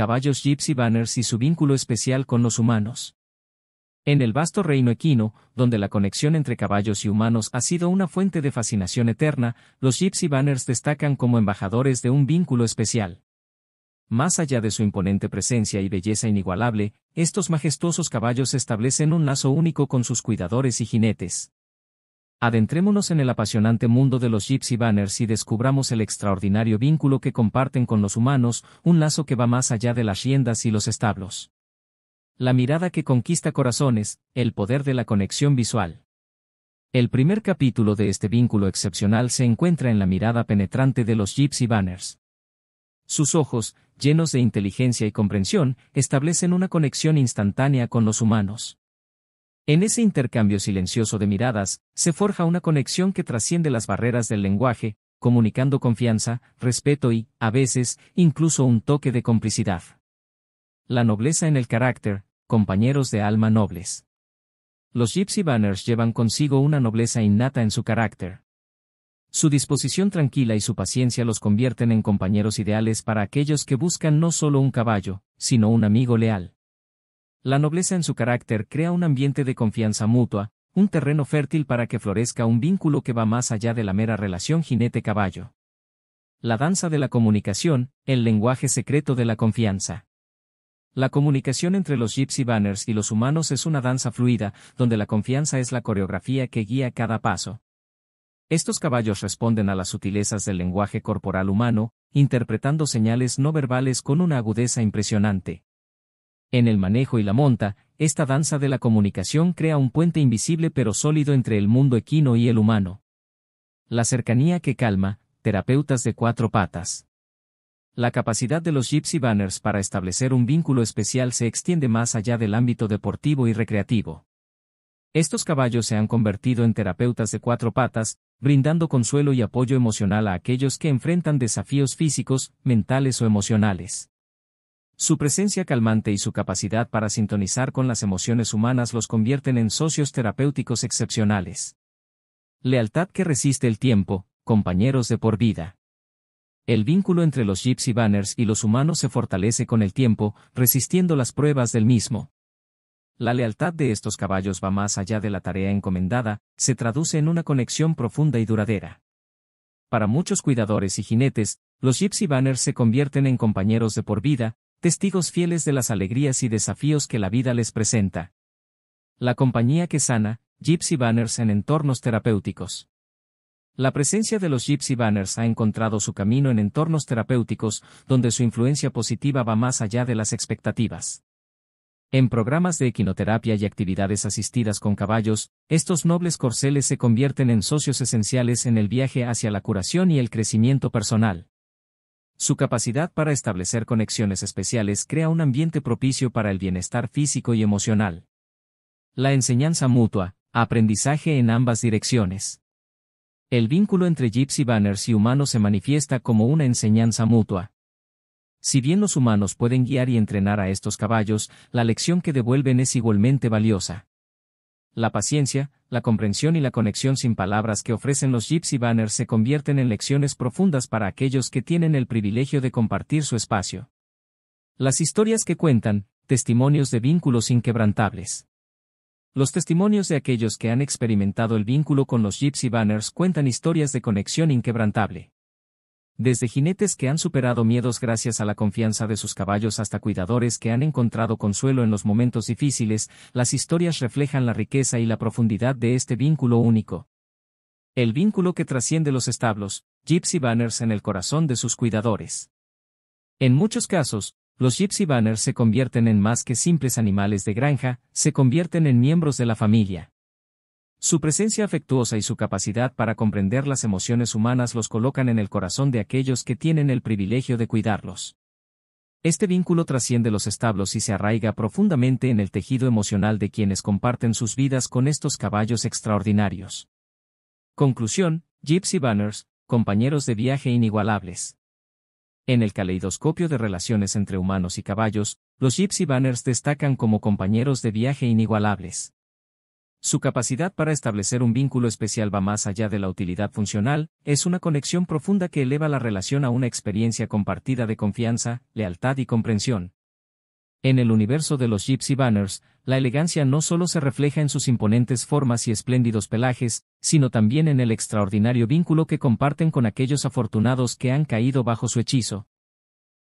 caballos gypsy banners y su vínculo especial con los humanos. En el vasto reino equino, donde la conexión entre caballos y humanos ha sido una fuente de fascinación eterna, los gypsy banners destacan como embajadores de un vínculo especial. Más allá de su imponente presencia y belleza inigualable, estos majestuosos caballos establecen un lazo único con sus cuidadores y jinetes. Adentrémonos en el apasionante mundo de los gypsy banners y descubramos el extraordinario vínculo que comparten con los humanos, un lazo que va más allá de las riendas y los establos. La mirada que conquista corazones, el poder de la conexión visual. El primer capítulo de este vínculo excepcional se encuentra en la mirada penetrante de los gypsy banners. Sus ojos, llenos de inteligencia y comprensión, establecen una conexión instantánea con los humanos. En ese intercambio silencioso de miradas, se forja una conexión que trasciende las barreras del lenguaje, comunicando confianza, respeto y, a veces, incluso un toque de complicidad. La nobleza en el carácter, compañeros de alma nobles. Los Gypsy Banners llevan consigo una nobleza innata en su carácter. Su disposición tranquila y su paciencia los convierten en compañeros ideales para aquellos que buscan no solo un caballo, sino un amigo leal. La nobleza en su carácter crea un ambiente de confianza mutua, un terreno fértil para que florezca un vínculo que va más allá de la mera relación jinete-caballo. La danza de la comunicación, el lenguaje secreto de la confianza. La comunicación entre los Gypsy Banners y los humanos es una danza fluida, donde la confianza es la coreografía que guía cada paso. Estos caballos responden a las sutilezas del lenguaje corporal humano, interpretando señales no verbales con una agudeza impresionante. En el manejo y la monta, esta danza de la comunicación crea un puente invisible pero sólido entre el mundo equino y el humano. La cercanía que calma, terapeutas de cuatro patas. La capacidad de los Gypsy Banners para establecer un vínculo especial se extiende más allá del ámbito deportivo y recreativo. Estos caballos se han convertido en terapeutas de cuatro patas, brindando consuelo y apoyo emocional a aquellos que enfrentan desafíos físicos, mentales o emocionales. Su presencia calmante y su capacidad para sintonizar con las emociones humanas los convierten en socios terapéuticos excepcionales. Lealtad que resiste el tiempo, compañeros de por vida. El vínculo entre los Gypsy Banners y los humanos se fortalece con el tiempo, resistiendo las pruebas del mismo. La lealtad de estos caballos va más allá de la tarea encomendada, se traduce en una conexión profunda y duradera. Para muchos cuidadores y jinetes, los Gypsy Banners se convierten en compañeros de por vida, testigos fieles de las alegrías y desafíos que la vida les presenta. La compañía que sana, Gypsy Banners en entornos terapéuticos. La presencia de los Gypsy Banners ha encontrado su camino en entornos terapéuticos donde su influencia positiva va más allá de las expectativas. En programas de equinoterapia y actividades asistidas con caballos, estos nobles corceles se convierten en socios esenciales en el viaje hacia la curación y el crecimiento personal. Su capacidad para establecer conexiones especiales crea un ambiente propicio para el bienestar físico y emocional. La enseñanza mutua, aprendizaje en ambas direcciones. El vínculo entre Gypsy Banners y humanos se manifiesta como una enseñanza mutua. Si bien los humanos pueden guiar y entrenar a estos caballos, la lección que devuelven es igualmente valiosa. La paciencia, la comprensión y la conexión sin palabras que ofrecen los Gypsy Banners se convierten en lecciones profundas para aquellos que tienen el privilegio de compartir su espacio. Las historias que cuentan, testimonios de vínculos inquebrantables. Los testimonios de aquellos que han experimentado el vínculo con los Gypsy Banners cuentan historias de conexión inquebrantable desde jinetes que han superado miedos gracias a la confianza de sus caballos hasta cuidadores que han encontrado consuelo en los momentos difíciles, las historias reflejan la riqueza y la profundidad de este vínculo único. El vínculo que trasciende los establos, Gypsy Banners en el corazón de sus cuidadores. En muchos casos, los Gypsy Banners se convierten en más que simples animales de granja, se convierten en miembros de la familia. Su presencia afectuosa y su capacidad para comprender las emociones humanas los colocan en el corazón de aquellos que tienen el privilegio de cuidarlos. Este vínculo trasciende los establos y se arraiga profundamente en el tejido emocional de quienes comparten sus vidas con estos caballos extraordinarios. Conclusión, Gypsy Banners, compañeros de viaje inigualables. En el caleidoscopio de relaciones entre humanos y caballos, los Gypsy Banners destacan como compañeros de viaje inigualables. Su capacidad para establecer un vínculo especial va más allá de la utilidad funcional, es una conexión profunda que eleva la relación a una experiencia compartida de confianza, lealtad y comprensión. En el universo de los Gypsy Banners, la elegancia no solo se refleja en sus imponentes formas y espléndidos pelajes, sino también en el extraordinario vínculo que comparten con aquellos afortunados que han caído bajo su hechizo,